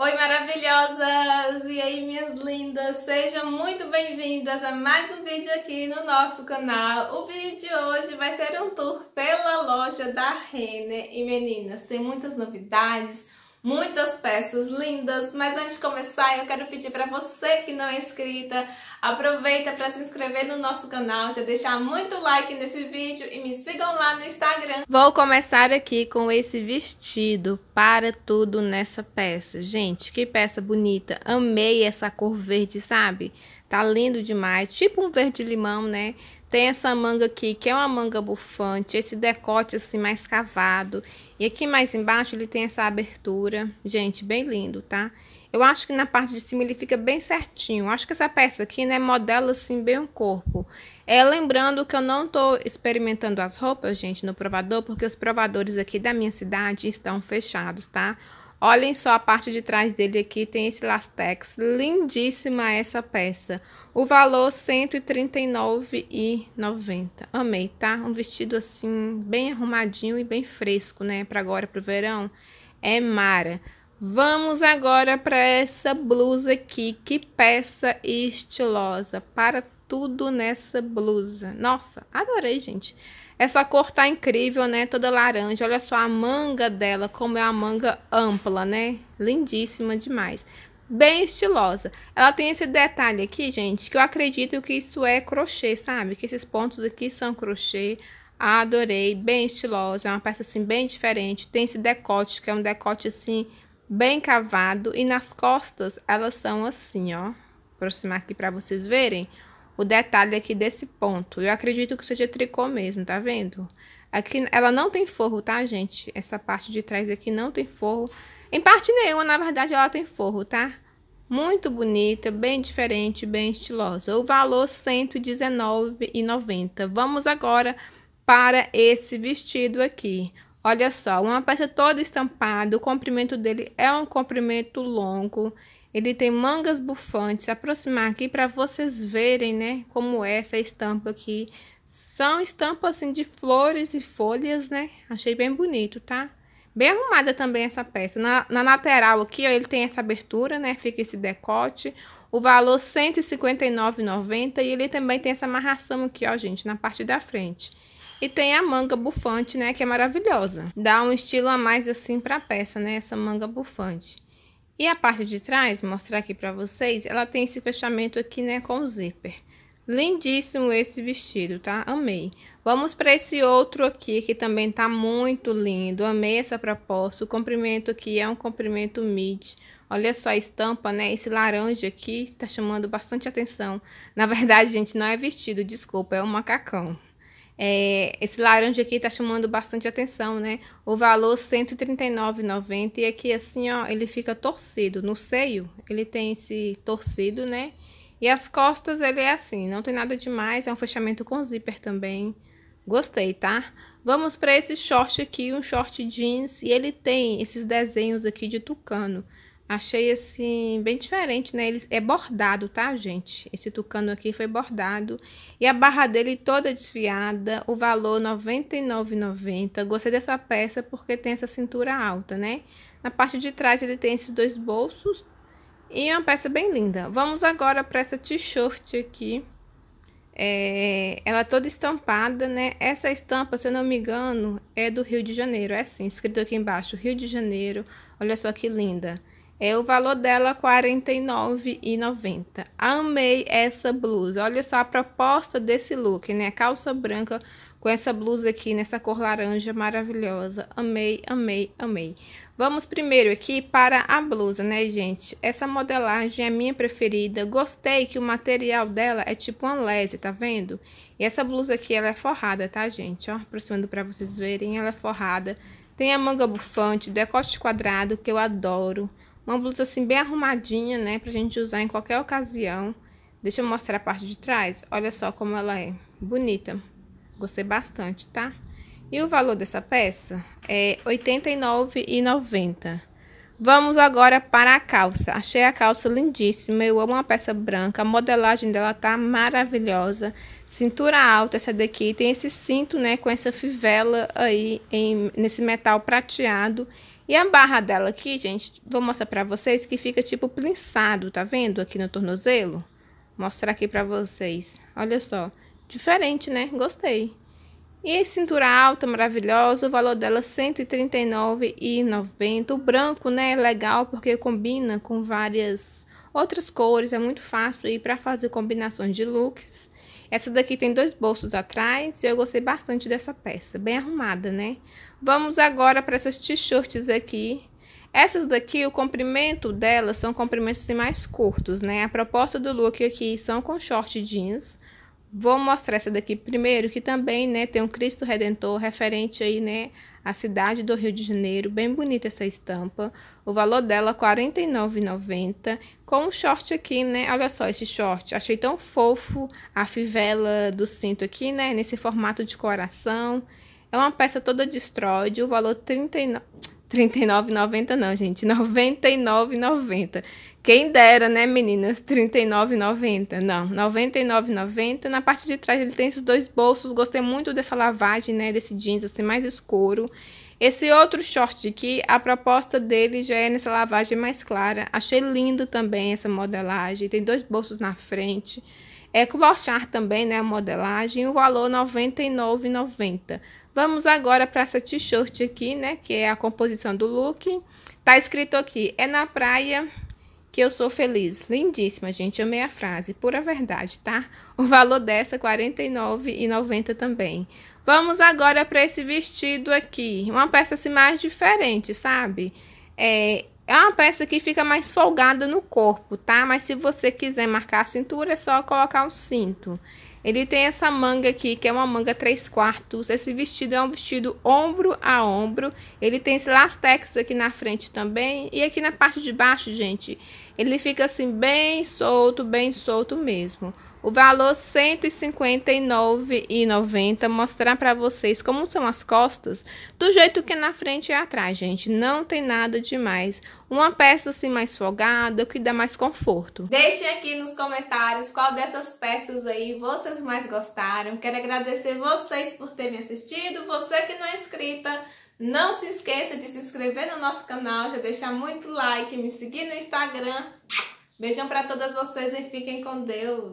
Oi, maravilhosas! E aí, minhas lindas? Sejam muito bem-vindas a mais um vídeo aqui no nosso canal. O vídeo de hoje vai ser um tour pela loja da Renner. E meninas, tem muitas novidades, muitas peças lindas, mas antes de começar, eu quero pedir para você que não é inscrita Aproveita para se inscrever no nosso canal, já deixar muito like nesse vídeo e me sigam lá no Instagram. Vou começar aqui com esse vestido para tudo nessa peça. Gente, que peça bonita. Amei essa cor verde, sabe? Tá lindo demais, tipo um verde limão, né? Tem essa manga aqui, que é uma manga bufante, esse decote assim mais cavado. E aqui mais embaixo ele tem essa abertura. Gente, bem lindo, tá? Eu acho que na parte de cima ele fica bem certinho. Eu acho que essa peça aqui, né, modela assim bem o corpo. É, lembrando que eu não tô experimentando as roupas, gente, no provador, porque os provadores aqui da minha cidade estão fechados, tá? Olhem só a parte de trás dele aqui, tem esse lastex. Lindíssima essa peça. O valor R$ 139,90. Amei, tá? Um vestido assim, bem arrumadinho e bem fresco, né? Para agora, para o verão. É mara. Vamos agora para essa blusa aqui. Que peça estilosa. Para tudo nessa blusa. Nossa, adorei, gente. Essa cor tá incrível, né? Toda laranja. Olha só a manga dela, como é a manga ampla, né? Lindíssima demais. Bem estilosa. Ela tem esse detalhe aqui, gente, que eu acredito que isso é crochê, sabe? Que esses pontos aqui são crochê. Adorei, bem estilosa. É uma peça, assim, bem diferente. Tem esse decote, que é um decote, assim, bem cavado e nas costas elas são assim, ó. Vou aproximar aqui para vocês verem o detalhe aqui desse ponto. Eu acredito que seja tricô mesmo, tá vendo? Aqui ela não tem forro, tá, gente? Essa parte de trás aqui não tem forro. Em parte nenhuma, na verdade, ela tem forro, tá? Muito bonita, bem diferente, bem estilosa. O valor R$ 119,90. Vamos agora para esse vestido aqui. Olha só, uma peça toda estampada, o comprimento dele é um comprimento longo. Ele tem mangas bufantes. Aproximar aqui para vocês verem, né, como é essa estampa aqui. São estampas assim de flores e folhas, né? Achei bem bonito, tá? Bem arrumada também essa peça. Na, na lateral aqui, ó, ele tem essa abertura, né? Fica esse decote. O valor 159,90 e ele também tem essa amarração aqui, ó, gente, na parte da frente. E tem a manga bufante, né, que é maravilhosa. Dá um estilo a mais assim para a peça, né, essa manga bufante. E a parte de trás, mostrar aqui para vocês, ela tem esse fechamento aqui, né, com zíper. Lindíssimo esse vestido, tá? Amei. Vamos para esse outro aqui, que também tá muito lindo. Amei essa proposta. O comprimento aqui é um comprimento mid. Olha só a estampa, né? Esse laranja aqui tá chamando bastante atenção. Na verdade, gente, não é vestido, desculpa, é um macacão. É, esse laranja aqui tá chamando bastante atenção, né? O valor 139,90 e aqui assim, ó, ele fica torcido no seio, ele tem esse torcido, né? E as costas ele é assim, não tem nada demais, é um fechamento com zíper também. Gostei, tá? Vamos para esse short aqui, um short jeans, e ele tem esses desenhos aqui de tucano. Achei assim, bem diferente, né? Ele é bordado, tá, gente? Esse tucano aqui foi bordado. E a barra dele toda desfiada, o valor R$ 99,90. Gostei dessa peça porque tem essa cintura alta, né? Na parte de trás ele tem esses dois bolsos. E é uma peça bem linda. Vamos agora para essa t-shirt aqui. É, ela é toda estampada, né? Essa estampa, se eu não me engano, é do Rio de Janeiro. É assim, escrito aqui embaixo, Rio de Janeiro. Olha só que linda. É o valor dela R$ 49,90. Amei essa blusa. Olha só a proposta desse look, né? Calça branca com essa blusa aqui, nessa cor laranja maravilhosa. Amei, amei, amei. Vamos primeiro aqui para a blusa, né, gente? Essa modelagem é a minha preferida. Gostei que o material dela é tipo uma lese, tá vendo? E essa blusa aqui, ela é forrada, tá, gente? Ó, aproximando para vocês verem, ela é forrada. Tem a manga bufante, decote quadrado, que eu adoro. Uma blusa assim bem arrumadinha, né? Pra gente usar em qualquer ocasião. Deixa eu mostrar a parte de trás. Olha só como ela é. Bonita. Gostei bastante, tá? E o valor dessa peça é R$ 89,90. Vamos agora para a calça. Achei a calça lindíssima. Eu amo uma peça branca. A modelagem dela tá maravilhosa. Cintura alta essa daqui. Tem esse cinto, né? Com essa fivela aí em, nesse metal prateado. E a barra dela aqui, gente, vou mostrar pra vocês que fica tipo prensado, tá vendo? Aqui no tornozelo. Mostrar aqui pra vocês. Olha só, diferente, né? Gostei. E cintura alta, maravilhosa, o valor dela R$ 139,90. O branco, né, é legal porque combina com várias outras cores, é muito fácil aí para fazer combinações de looks. Essa daqui tem dois bolsos atrás e eu gostei bastante dessa peça, bem arrumada, né? Vamos agora para essas t-shirts aqui. Essas daqui, o comprimento delas são comprimentos assim mais curtos, né? A proposta do look aqui são com short jeans, Vou mostrar essa daqui primeiro, que também, né, tem um Cristo Redentor referente aí, né, à cidade do Rio de Janeiro. Bem bonita essa estampa. O valor dela, R$ 49,90. Com o short aqui, né, olha só esse short. Achei tão fofo a fivela do cinto aqui, né, nesse formato de coração. É uma peça toda de estróide, o valor R$ 39,90. 39,90 não, gente. 99,90. Quem dera, né, meninas? 39,90. Não, 99,90. Na parte de trás ele tem esses dois bolsos. Gostei muito dessa lavagem, né, desse jeans assim mais escuro. Esse outro short aqui, a proposta dele já é nessa lavagem mais clara. Achei lindo também essa modelagem. Tem dois bolsos na frente. É clochar também, né, a modelagem, o valor R$ 99,90. Vamos agora para essa t-shirt aqui, né, que é a composição do look. Tá escrito aqui, é na praia que eu sou feliz. Lindíssima, gente, amei a frase, pura verdade, tá? O valor dessa R$ 49,90 também. Vamos agora para esse vestido aqui, uma peça assim mais diferente, sabe? É, é uma peça que fica mais folgada no corpo, tá? Mas se você quiser marcar a cintura, é só colocar um cinto. Ele tem essa manga aqui, que é uma manga 3 quartos. Esse vestido é um vestido ombro a ombro. Ele tem esse lastex aqui na frente também. E aqui na parte de baixo, gente, ele fica assim bem solto, bem solto mesmo. O valor R$ 159,90 mostrar para vocês como são as costas, do jeito que é na frente e atrás, gente. Não tem nada demais. Uma peça assim mais folgada, que dá mais conforto. Deixem aqui nos comentários qual dessas peças aí vocês mais gostaram. Quero agradecer vocês por terem assistido. Você que não é inscrita, não se esqueça de se inscrever no nosso canal, já deixar muito like, me seguir no Instagram. Beijão para todas vocês e fiquem com Deus.